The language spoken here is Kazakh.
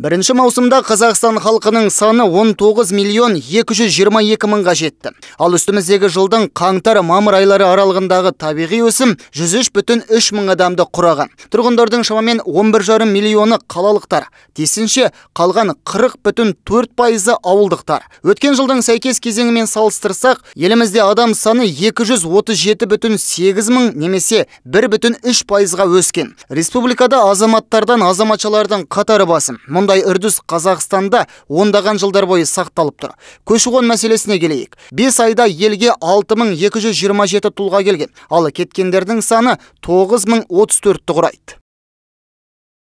бірінші маусымда қазақстан халқының саны 19 миллион 222 мыңға жетті ал үстіміздегі жылдың қаңтар мамыр айлары аралығындағы табиғи өсім 103 бүтін үш мың адамды құраған тұрғындардың шамамен 11 миллионы қалалықтар тиісінше қалған 40 бүтін төрт пайызы ауылдықтар өткен жылдың сәйкес кезеңімен салыстырсақ елімізде адам саны 237 бүтін сегіз мың немесе бір бүтін үш пайызға өскен республикада азаматтардан азаматшалардың қатары басым мұндай үрдіс Қазақстанда ондаған жылдар бойы сақталып тұр. Көші қон мәселесіне келейік. 5 айда елге 6227 тұлға келген, ал кеткендердің саны 9034-ті құрайды.